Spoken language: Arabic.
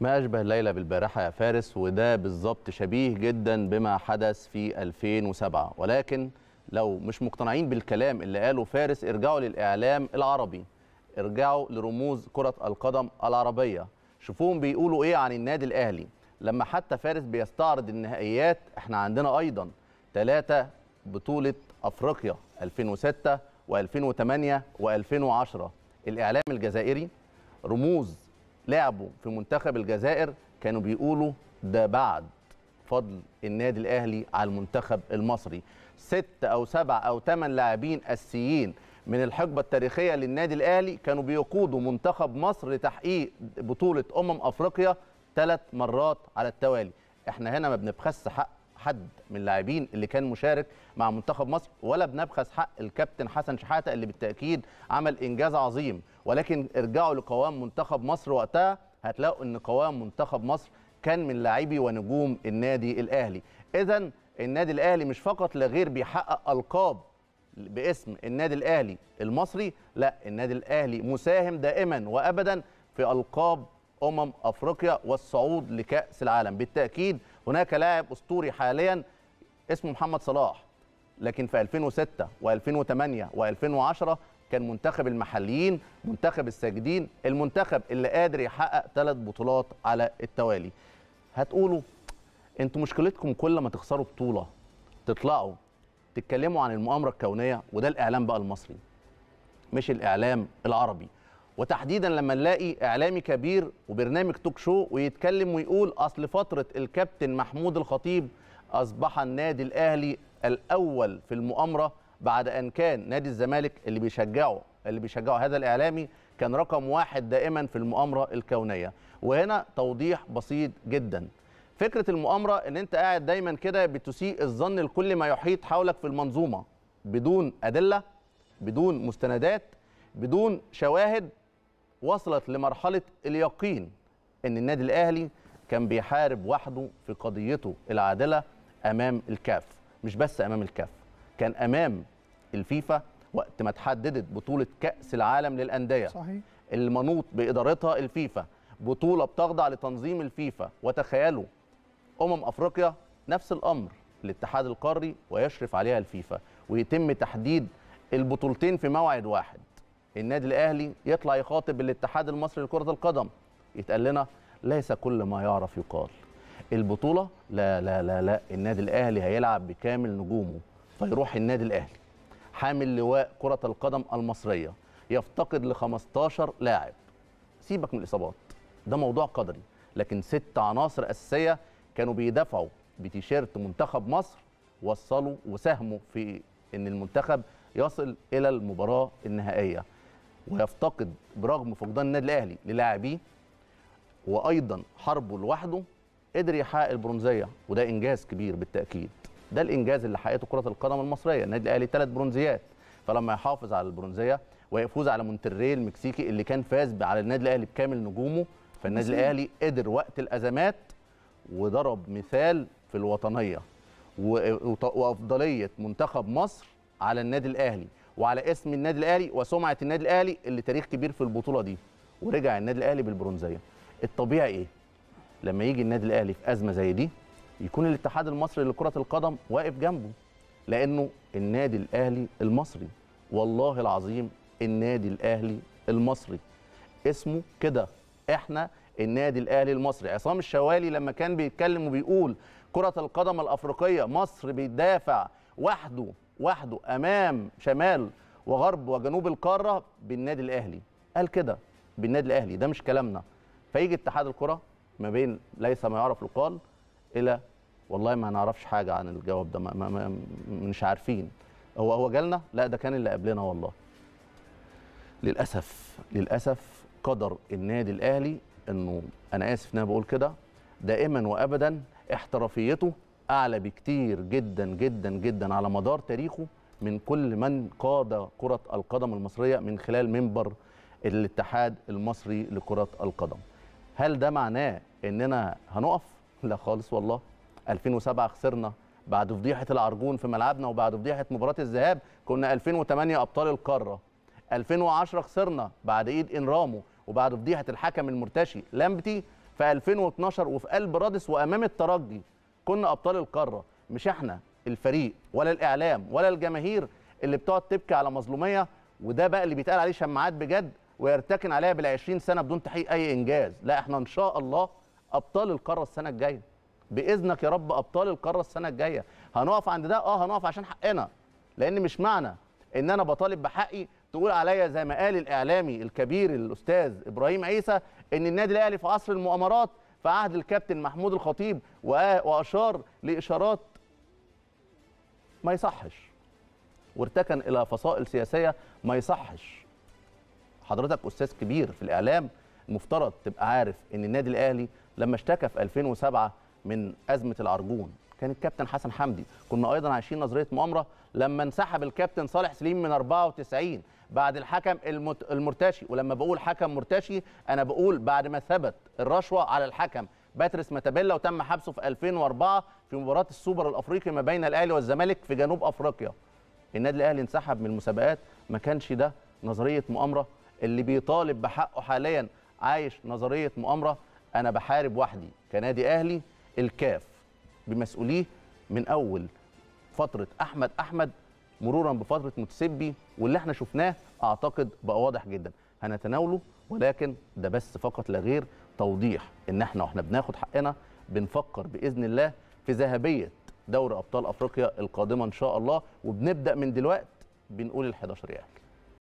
ما أشبه الليلة بالبارحة يا فارس وده بالظبط شبيه جدا بما حدث في 2007 ولكن لو مش مقتنعين بالكلام اللي قاله فارس ارجعوا للإعلام العربي ارجعوا لرموز كرة القدم العربية شوفوهم بيقولوا إيه عن النادي الأهلي لما حتى فارس بيستعرض النهائيات احنا عندنا أيضا ثلاثة بطولة أفريقيا 2006 و2008 و2010 الإعلام الجزائري رموز لعبوا في منتخب الجزائر كانوا بيقولوا ده بعد فضل النادي الاهلي على المنتخب المصري ست او سبع او ثمان لاعبين اساسيين من الحقبه التاريخيه للنادي الاهلي كانوا بيقودوا منتخب مصر لتحقيق بطوله امم افريقيا ثلاث مرات على التوالي احنا هنا ما بنبخس حق حد من اللاعبين اللي كان مشارك مع منتخب مصر ولا بنبخس حق الكابتن حسن شحاته اللي بالتاكيد عمل انجاز عظيم ولكن ارجعوا لقوام منتخب مصر وقتها هتلاقوا ان قوام منتخب مصر كان من لاعبي ونجوم النادي الاهلي اذا النادي الاهلي مش فقط لا غير بيحقق القاب باسم النادي الاهلي المصري لا النادي الاهلي مساهم دائما وابدا في القاب امم افريقيا والصعود لكاس العالم بالتاكيد هناك لاعب اسطوري حاليا اسمه محمد صلاح لكن في 2006 و2008 و2010 كان منتخب المحليين منتخب الساجدين المنتخب اللي قادر يحقق ثلاث بطولات على التوالي هتقولوا انتوا مشكلتكم كل ما تخسروا بطوله تطلعوا تتكلموا عن المؤامره الكونيه وده الاعلام بقى المصري مش الاعلام العربي وتحديدا لما نلاقي اعلامي كبير وبرنامج توك شو ويتكلم ويقول اصل فتره الكابتن محمود الخطيب اصبح النادي الاهلي الاول في المؤامره بعد ان كان نادي الزمالك اللي بيشجعه اللي بيشجعه هذا الاعلامي كان رقم واحد دائما في المؤامره الكونيه وهنا توضيح بسيط جدا فكره المؤامره ان انت قاعد دايما كده بتسيء الظن لكل ما يحيط حولك في المنظومه بدون ادله بدون مستندات بدون شواهد وصلت لمرحله اليقين ان النادي الاهلي كان بيحارب وحده في قضيته العادله امام الكاف مش بس امام الكاف كان امام الفيفا وقت ما تحددت بطوله كاس العالم للانديه صحيح المنوط بادارتها الفيفا بطوله بتخضع لتنظيم الفيفا وتخيلوا امم افريقيا نفس الامر الاتحاد القاري ويشرف عليها الفيفا ويتم تحديد البطولتين في موعد واحد النادي الاهلي يطلع يخاطب الاتحاد المصري لكره القدم يتقال لنا ليس كل ما يعرف يقال البطوله لا لا لا لا النادي الاهلي هيلعب بكامل نجومه فيروح النادي الاهلي حامل لواء كره القدم المصريه يفتقد ل 15 لاعب سيبك من الاصابات ده موضوع قدري لكن ست عناصر اساسيه كانوا بيدافعوا بتيشيرت منتخب مصر وصلوا وساهموا في ان المنتخب يصل الى المباراه النهائيه ويفتقد برغم فقدان النادي الاهلي للاعبيه وايضا حربه لوحده قدر يحقق البرونزيه وده انجاز كبير بالتاكيد ده الانجاز اللي حققته كره القدم المصريه النادي الاهلي ثلاث برونزيات فلما يحافظ على البرونزيه ويفوز على مونتري المكسيكي اللي كان فاز على النادي الاهلي بكامل نجومه فالنادي الاهلي قدر وقت الازمات وضرب مثال في الوطنيه وافضليه منتخب مصر على النادي الاهلي وعلى اسم النادي الاهلي وسمعه النادي الاهلي اللي تاريخ كبير في البطوله دي ورجع النادي الاهلي بالبرونزيه الطبيعي ايه لما يجي النادي الاهلي في ازمه زي دي يكون الاتحاد المصري لكره القدم واقف جنبه لانه النادي الاهلي المصري والله العظيم النادي الاهلي المصري اسمه كده احنا النادي الاهلي المصري عصام الشوالي لما كان بيتكلم وبيقول كره القدم الافريقيه مصر بيدافع وحده وحده امام شمال وغرب وجنوب القاره بالنادي الاهلي قال كده بالنادي الاهلي ده مش كلامنا فيجي اتحاد الكره ما بين ليس ما يعرف يقال الى والله ما نعرفش حاجه عن الجواب ده ما ما ما مش عارفين هو هو جالنا لا ده كان اللي قبلنا والله للاسف للاسف قدر النادي الاهلي انه انا اسف ان انا بقول كده دائما وابدا احترافيته اعلى بكتير جدا جدا جدا على مدار تاريخه من كل من قاد كره القدم المصريه من خلال منبر الاتحاد المصري لكره القدم هل ده معناه اننا هنقف لا خالص والله 2007 خسرنا بعد فضيحه العرجون في ملعبنا وبعد فضيحه مباراه الذهاب كنا 2008 ابطال القاره 2010 خسرنا بعد ايد ان رامو وبعد فضيحه الحكم المرتشي لامبتي في 2012 وفي قلب رادس وامام الترجي كنا ابطال القاره مش احنا الفريق ولا الاعلام ولا الجماهير اللي بتقعد تبكي على مظلوميه وده بقى اللي بيتقال عليه شماعات بجد ويرتكن عليها بال20 سنه بدون تحقيق اي انجاز لا احنا ان شاء الله ابطال القاره السنه الجايه باذنك يا رب ابطال القاره السنه الجايه هنقف عند ده اه هنقف عشان حقنا لان مش معنى ان انا بطالب بحقي تقول عليا زي ما قال الاعلامي الكبير الاستاذ ابراهيم عيسى ان النادي الاهلي في عصر المؤامرات في عهد الكابتن محمود الخطيب واشار لاشارات ما يصحش وارتكن الى فصائل سياسيه ما يصحش حضرتك استاذ كبير في الاعلام المفترض تبقى عارف ان النادي الاهلي لما اشتكى في 2007 من ازمه العرجون كان الكابتن حسن حمدي كنا ايضا عايشين نظريه مؤامره لما انسحب الكابتن صالح سليم من 94 بعد الحكم المرتشي ولما بقول حكم مرتشي انا بقول بعد ما ثبت الرشوه على الحكم باتريس ماتابيلا وتم حبسه في 2004 في مباراه السوبر الافريقي ما بين الاهلي والزمالك في جنوب افريقيا النادي الاهلي انسحب من المسابقات ما كانش ده نظريه مؤامره اللي بيطالب بحقه حاليا عايش نظريه مؤامره انا بحارب وحدي كنادي اهلي الكاف بمسؤوليه من اول فتره احمد احمد مرورا بفتره متسبي واللي احنا شفناه اعتقد بقى واضح جدا هنتناوله ولكن ده بس فقط لا غير توضيح ان احنا واحنا بناخد حقنا بنفكر باذن الله في ذهبيه دوري ابطال افريقيا القادمه ان شاء الله وبنبدا من دلوقتي بنقول ال 11 يعني